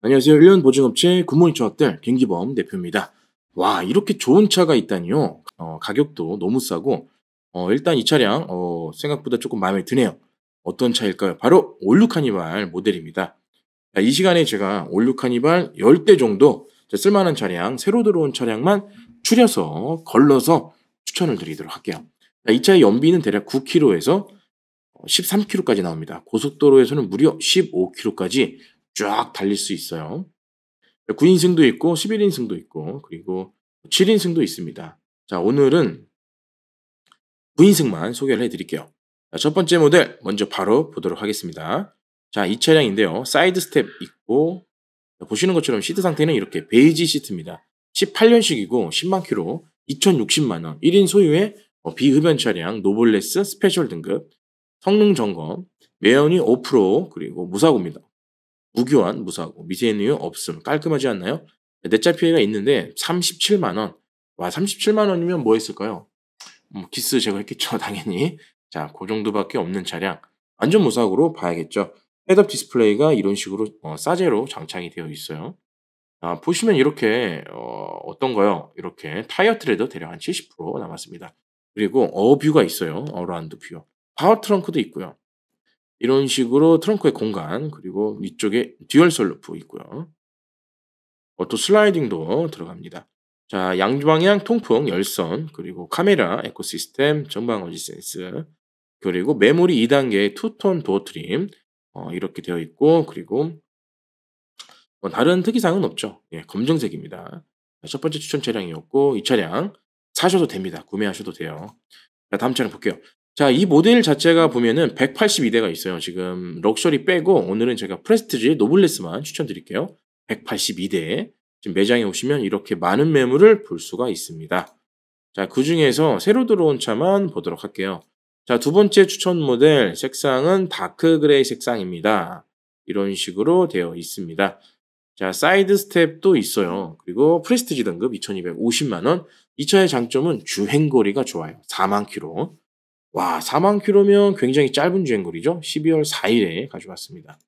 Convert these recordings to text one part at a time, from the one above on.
안녕하세요. 1년 보증업체 굿모닝 조합들 김기범 대표입니다. 와 이렇게 좋은 차가 있다니요. 어, 가격도 너무 싸고 어, 일단 이 차량 어, 생각보다 조금 마음에 드네요. 어떤 차일까요? 바로 올루 카니발 모델입니다. 자, 이 시간에 제가 올루 카니발 10대 정도 쓸만한 차량, 새로 들어온 차량만 추려서 걸러서 추천을 드리도록 할게요. 자, 이 차의 연비는 대략 9km에서 13km까지 나옵니다. 고속도로에서는 무려 15km까지 쫙 달릴 수 있어요. 9인승도 있고 11인승도 있고 그리고 7인승도 있습니다. 자 오늘은 9인승만 소개를 해드릴게요. 첫 번째 모델 먼저 바로 보도록 하겠습니다. 자이 차량인데요. 사이드 스텝 있고 보시는 것처럼 시트 상태는 이렇게 베이지 시트입니다. 18년식이고 10만 킬로 2,060만 원 1인 소유의 어, 비흡연 차량 노블레스 스페셜 등급 성능 점검 매연이 5% 그리고 무사고입니다. 무교한 무사고 미세누유 없음 깔끔하지 않나요? 내차 네, 피해가 있는데 37만 원. 와 37만 원이면 뭐 했을까요? 뭐 키스 제가 했겠죠 당연히. 자, 그 정도밖에 없는 차량. 안전 무사고로 봐야겠죠. 헤드업 디스플레이가 이런 식으로 어, 싸제로 장착이 되어 있어요. 아, 보시면 이렇게 어, 떤거요 이렇게 타이어 트레드 대략 한 70% 남았습니다. 그리고 어뷰가 있어요. 어라운드 뷰. 파워 트렁크도 있고요. 이런 식으로 트렁크의 공간 그리고 위쪽에 듀얼솔 루프 있고요. 또 슬라이딩도 들어갑니다. 자, 양방향 통풍, 열선, 그리고 카메라, 에코시스템, 전방어지 센스, 그리고 메모리 2단계 투톤 도어 트림 어, 이렇게 되어 있고 그리고 뭐 다른 특이사항은 없죠. 예, 검정색입니다. 첫 번째 추천 차량이었고 이 차량 사셔도 됩니다. 구매하셔도 돼요. 자, 다음 차량 볼게요. 자, 이 모델 자체가 보면은 182대가 있어요. 지금 럭셔리 빼고 오늘은 제가 프레스티지 노블레스만 추천드릴게요. 182대. 지금 매장에 오시면 이렇게 많은 매물을 볼 수가 있습니다. 자, 그 중에서 새로 들어온 차만 보도록 할게요. 자, 두 번째 추천 모델 색상은 다크 그레이 색상입니다. 이런 식으로 되어 있습니다. 자, 사이드 스텝도 있어요. 그리고 프레스티지 등급 2250만원. 이 차의 장점은 주행거리가 좋아요. 4만 킬로. 와, 4만 킬로면 굉장히 짧은 주행거리죠. 12월 4일에 가져왔습니다.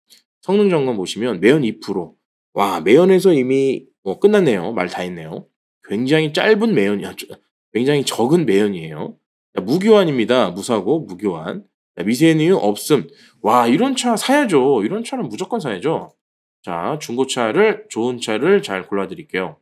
성능 점검 보시면 매연 2%. 와, 매연에서 이미 뭐 끝났네요. 말 다 했네요. 굉장히 짧은 매연이 아, 굉장히 적은 매연이에요. 자, 무교환입니다. 무사고 무교환. 미세는 없음. 와, 이런 차 사야죠. 이런 차는 무조건 사야죠. 자, 중고차를 좋은 차를 잘 골라 드릴게요.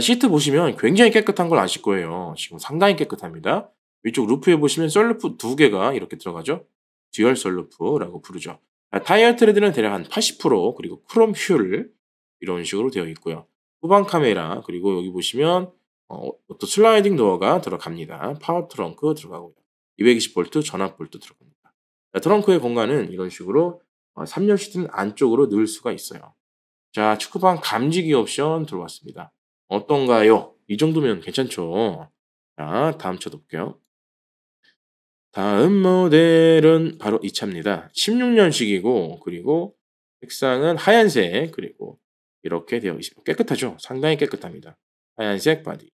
시트 보시면 굉장히 깨끗한 걸 아실 거예요. 지금 상당히 깨끗합니다. 위쪽 루프에 보시면 썰루프 두 개가 이렇게 들어가죠. 듀얼 썰루프라고 부르죠. 아, 타이어 트레드는 대략 한 80% 그리고 크롬 휠 이런 식으로 되어 있고요. 후방 카메라 그리고 여기 보시면 어, 또 슬라이딩 도어가 들어갑니다. 파워 트렁크 들어가고요. 220V 전압 볼트 들어갑니다. 자, 트렁크의 공간은 이런 식으로 3열 어, 시트는 안쪽으로 넣을 수가 있어요. 자, 축구방 감지기 옵션 들어왔습니다. 어떤가요? 이 정도면 괜찮죠? 자, 다음 쳐도 볼게요. 다음 모델은 바로 이 차입니다. 16년식이고 그리고 색상은 하얀색 그리고 이렇게 되어 있습니다. 깨끗하죠? 상당히 깨끗합니다. 하얀색 바디.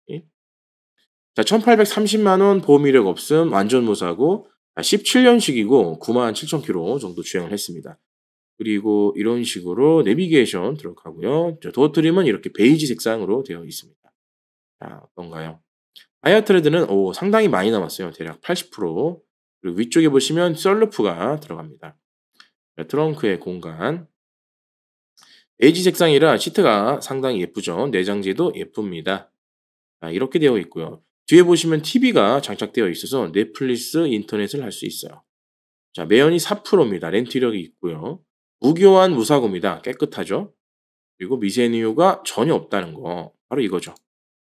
자, 1830만원 보험이력 없음 완전무사고 17년식이고 아, 9만7천0로 정도 주행을 했습니다. 그리고 이런 식으로 내비게이션 들어가고요. 도어트림은 이렇게 베이지 색상으로 되어 있습니다. 자, 어떤가요? 아이어트레드는 오, 상당히 많이 남았어요. 대략 80% 그리고 위쪽에 보시면 셀루프가 들어갑니다. 네, 트렁크의 공간. 에이지 색상이라 시트가 상당히 예쁘죠. 내장재도 예쁩니다. 아, 이렇게 되어 있고요. 뒤에 보시면 TV가 장착되어 있어서 넷플릭스 인터넷을 할 수 있어요. 자, 매연이 4%입니다. 렌트 력이 있고요. 무교환 무사고입니다. 깨끗하죠? 그리고 미세누유가 전혀 없다는 거. 바로 이거죠.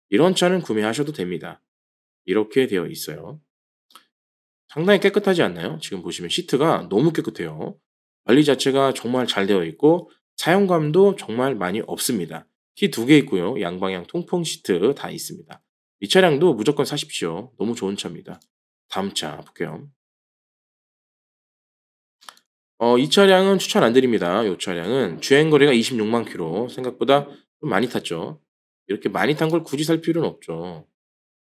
이런 차는 구매하셔도 됩니다. 이렇게 되어 있어요. 상당히 깨끗하지 않나요? 지금 보시면 시트가 너무 깨끗해요. 관리 자체가 정말 잘 되어 있고 사용감도 정말 많이 없습니다. 키 두 개 있고요. 양방향 통풍 시트 다 있습니다. 이 차량도 무조건 사십시오. 너무 좋은 차입니다. 다음 차 볼게요. 어, 이 차량은 추천 안 드립니다. 이 차량은 주행거리가 26만 키로 생각보다 좀 많이 탔죠. 이렇게 많이 탄 걸 굳이 살 필요는 없죠.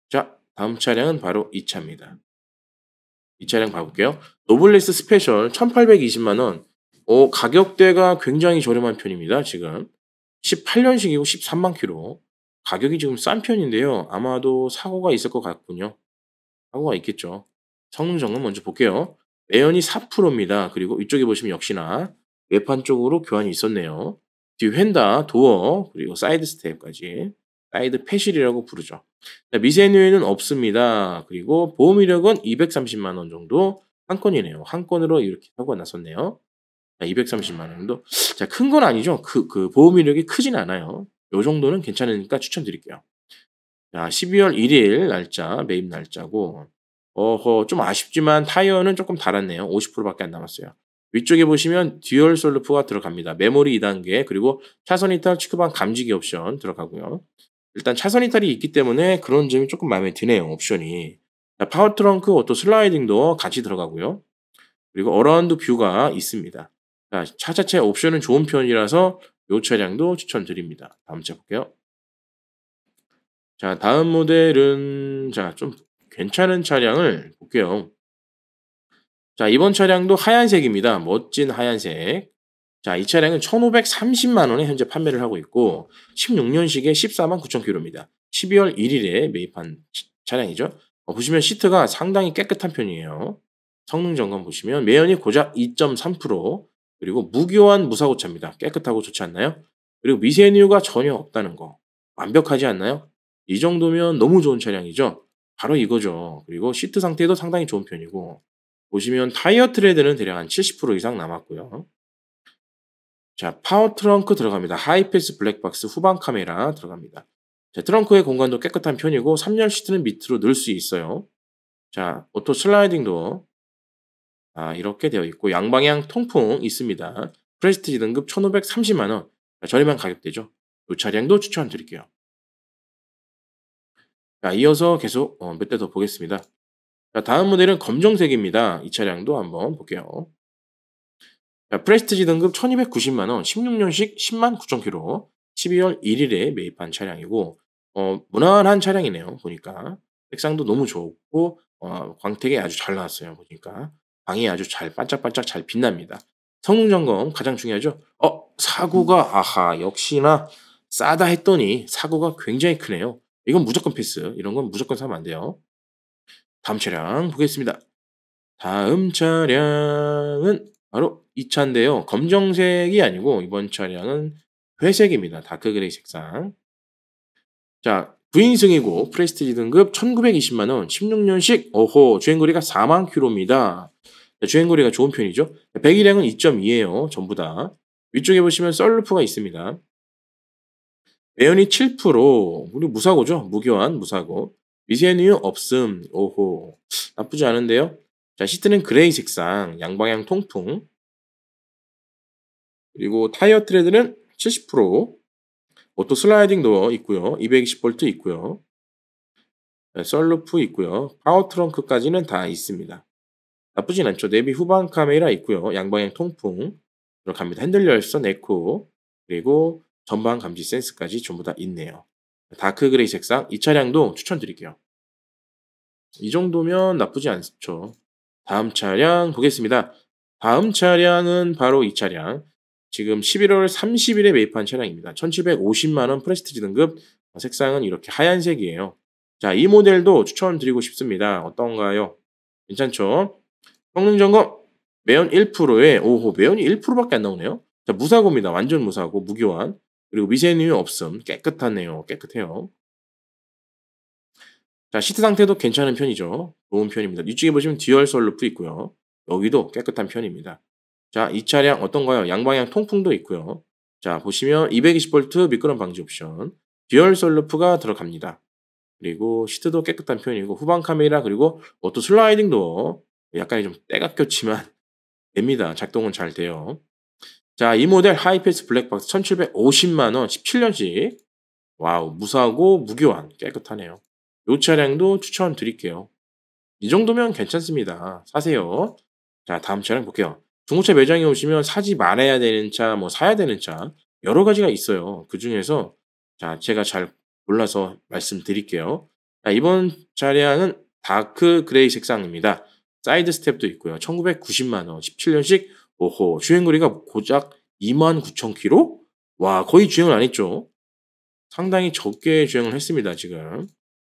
자, 다음 차량은 바로 이 차입니다. 이 차량 봐볼게요. 노블리스 스페셜 1820만원. 어, 가격대가 굉장히 저렴한 편입니다. 지금 18년식이고 13만 키로 가격이 지금 싼 편인데요. 아마도 사고가 있을 것 같군요. 사고가 있겠죠. 성능 점검 먼저 볼게요. 내연이 4%입니다. 그리고 이쪽에 보시면 역시나 외판 쪽으로 교환이 있었네요. 뒤 휀다, 도어, 그리고 사이드 스텝까지 사이드 패실이라고 부르죠. 네, 미세뉴에는 없습니다. 그리고 보험 이력은 230만 원 정도 한 건이네요. 한 건으로 이렇게 하고나섰네요 230만 원 정도. 자, 큰 건 아니죠. 그, 그 보험 이력이 크진 않아요. 요 정도는 괜찮으니까 추천드릴게요. 자, 12월 1일 날짜, 매입 날짜고, 어허, 좀 아쉽지만 타이어는 조금 달았네요. 50%밖에 안 남았어요. 위쪽에 보시면 듀얼 솔루프가 들어갑니다. 메모리 2단계, 그리고 차선 이탈, 치크방 감지기 옵션 들어가고요. 일단 차선 이탈이 있기 때문에 그런 점이 조금 마음에 드네요. 옵션이. 파워 트렁크 오토 슬라이딩도 같이 들어가고요. 그리고 어라운드 뷰가 있습니다. 자, 차 자체 옵션은 좋은 편이라서 이 차량도 추천드립니다. 다음 차 볼게요. 자, 다음 모델은 자, 좀 괜찮은 차량을 볼게요. 자, 이번 차량도 하얀색입니다. 멋진 하얀색. 자, 이 차량은 1,530만 원에 현재 판매를 하고 있고 16년식에 14만 9천 킬로입니다. 12월 1일에 매입한 차량이죠. 어, 보시면 시트가 상당히 깨끗한 편이에요. 성능 점검 보시면 매연이 고작 2.3% 그리고 무교한 무사고차입니다. 깨끗하고 좋지 않나요? 그리고 미세누유가 전혀 없다는 거 완벽하지 않나요? 이 정도면 너무 좋은 차량이죠. 바로 이거죠. 그리고 시트 상태도 상당히 좋은 편이고 보시면 타이어 트레드는 대략 한 70% 이상 남았고요. 자, 파워 트렁크 들어갑니다. 하이패스 블랙박스 후방 카메라 들어갑니다. 자, 트렁크의 공간도 깨끗한 편이고 3열 시트는 밑으로 넣을 수 있어요. 자, 오토 슬라이딩 도 아, 이렇게 되어 있고 양방향 통풍 있습니다. 프레스티지 등급 1,530만 원. 자, 저렴한 가격대죠. 이 차량도 추천드릴게요. 자, 이어서 계속 어, 몇대 더 보겠습니다. 자, 다음 모델은 검정색입니다. 이 차량도 한번 볼게요. 프레스티지 등급 1290만원, 16년식 10만 9천 킬로, 12월 1일에 매입한 차량이고, 어, 무난한 차량이네요, 보니까. 색상도 너무 좋고, 어, 광택이 아주 잘 나왔어요, 보니까. 방이 아주 잘 반짝반짝 잘 빛납니다. 성능 점검 가장 중요하죠. 어, 사고가, 아하, 역시나 싸다 했더니 사고가 굉장히 크네요. 이건 무조건 패스. 이런 건 무조건 사면 안 돼요. 다음 차량 보겠습니다. 다음 차량은 바로 이 차인데요. 검정색이 아니고 이번 차량은 회색입니다. 다크그레이 색상. 자, 부인승이고 프레스티지 등급 1920만원 16년식 어호 주행거리가 4만 킬로입니다. 주행거리가 좋은 편이죠. 배기량은 2.2예요. 전부 다. 위쪽에 보시면 썰루프가 있습니다. 매연이 7% 우리 무사고죠. 무교환 무사고. 미세뉴 없음. 오호. 나쁘지 않은데요. 자, 시트는 그레이 색상, 양방향 통풍. 그리고 타이어 트레드는 70%, 오토 슬라이딩도 있고요. 220V 있고요. 네, 썰루프 있고요. 파워 트렁크까지는 다 있습니다. 나쁘진 않죠. 내비 후방 카메라 있고요. 양방향 통풍 들어갑니다. 핸들 열선 에코 그리고 전방 감지 센스까지 전부 다 있네요. 다크 그레이 색상 이 차량도 추천드릴게요. 이 정도면 나쁘지 않죠. 다음 차량 보겠습니다. 다음 차량은 바로 이 차량. 지금 11월 30일에 매입한 차량입니다. 1750만원 프레스티지 등급 색상은 이렇게 하얀색이에요. 자, 이 모델도 추천드리고 싶습니다. 어떤가요? 괜찮죠? 성능 점검 매연 1%에 오호 매연이 1%밖에 안 나오네요. 자, 무사고입니다. 완전 무사고 무교환 그리고 미세누유 없음 깨끗하네요. 깨끗해요. 자, 시트 상태도 괜찮은 편이죠. 좋은 편입니다. 이쪽에 보시면 듀얼 솔루프 있고요. 여기도 깨끗한 편입니다. 자, 이 차량 어떤가요? 양방향 통풍도 있고요. 자, 보시면 220V 미끄럼 방지 옵션, 듀얼 솔루프가 들어갑니다. 그리고 시트도 깨끗한 편이고 후방 카메라 그리고 오토 슬라이딩도 약간 좀 때가 꼈지만 됩니다. 작동은 잘 돼요. 자, 이 모델 하이패스 블랙박스 1750만원 17년식 와우 무사하고 무교환 깨끗하네요. 이 차량도 추천드릴게요. 이 정도면 괜찮습니다. 사세요. 자, 다음 차량 볼게요. 중고차 매장에 오시면 사지 말아야 되는 차, 뭐 사야 되는 차 여러 가지가 있어요. 그 중에서 자, 제가 잘몰라서 말씀드릴게요. 자, 이번 차량은 다크 그레이 색상입니다. 사이드 스텝도 있고요. 1990만원, 17년식, 오호, 주행거리가 고작 29,000km? 와, 거의 주행을 안 했죠? 상당히 적게 주행을 했습니다, 지금.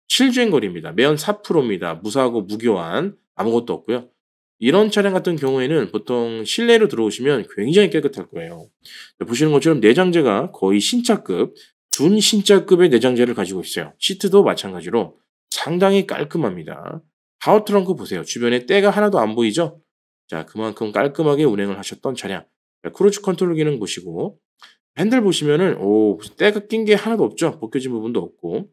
7주행거리입니다. 매연 4%입니다. 무사하고 무교한 아무것도 없고요. 이런 차량 같은 경우에는 보통 실내로 들어오시면 굉장히 깨끗할 거예요. 보시는 것처럼 내장재가 거의 신차급, 준 신차급의 내장재를 가지고 있어요. 시트도 마찬가지로 상당히 깔끔합니다. 파워 트렁크 보세요. 주변에 때가 하나도 안 보이죠? 자, 그만큼 깔끔하게 운행을 하셨던 차량. 자, 크루즈 컨트롤 기능 보시고 핸들 보시면은 오, 때가 낀 게 하나도 없죠? 벗겨진 부분도 없고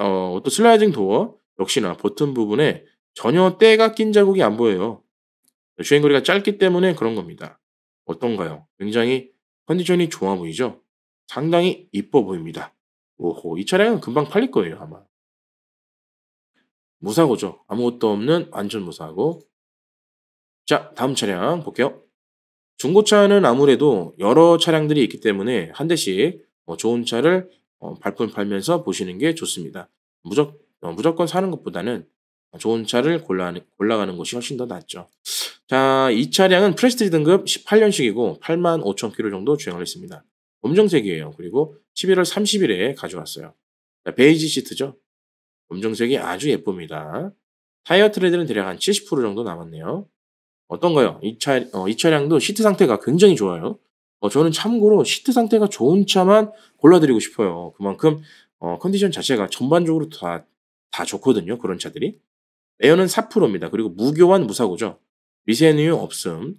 어, 오 슬라이딩 도어 역시나 버튼 부분에 전혀 때가 낀 자국이 안 보여요. 주행거리가 짧기 때문에 그런 겁니다. 어떤가요? 굉장히 컨디션이 좋아 보이죠? 상당히 이뻐 보입니다. 오호, 이 차량은 금방 팔릴 거예요, 아마. 무사고죠. 아무것도 없는 완전 무사고. 자, 다음 차량 볼게요. 중고차는 아무래도 여러 차량들이 있기 때문에 한 대씩 어, 좋은 차를 어, 발품 팔면서 보시는 게 좋습니다. 무적, 어, 무조건 사는 것보다는 좋은 차를 골라, 골라가는 것이 훨씬 더 낫죠. 자, 이 차량은 프레스티지 등급 18년식이고 8만 5천 킬로 정도 주행을 했습니다. 검정색이에요. 그리고 11월 30일에 가져왔어요. 자, 베이지 시트죠. 검정색이 아주 예쁩니다. 타이어 트레드는 대략 한 70% 정도 남았네요. 어떤가요? 이, 차, 어, 이 차량도 시트 상태가 굉장히 좋아요. 어, 저는 참고로 시트 상태가 좋은 차만 골라드리고 싶어요. 그만큼 어, 컨디션 자체가 전반적으로 다, 다 좋거든요. 그런 차들이. 에어는 4%입니다. 그리고 무교환 무사고죠. 미세누유 없음.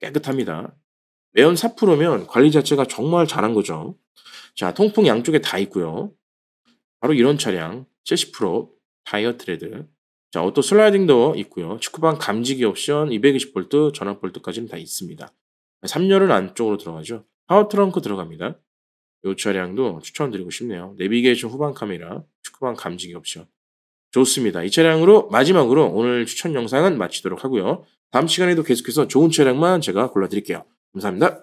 깨끗합니다. 매연 4%면 관리 자체가 정말 잘한 거죠. 자, 통풍 양쪽에 다 있고요. 바로 이런 차량 70% 타이어 트레드. 자, 오토 슬라이딩도 있고요. 축구방 감지기 옵션 220V 전압 볼트까지는 다 있습니다. 3열은 안쪽으로 들어가죠. 파워 트렁크 들어갑니다. 이 차량도 추천드리고 싶네요. 내비게이션 후방 카메라, 축 후방 감지기 옵션. 좋습니다. 이 차량으로 마지막으로 오늘 추천 영상은 마치도록 하고요. 다음 시간에도 계속해서 좋은 차량만 제가 골라드릴게요. 감사합니다.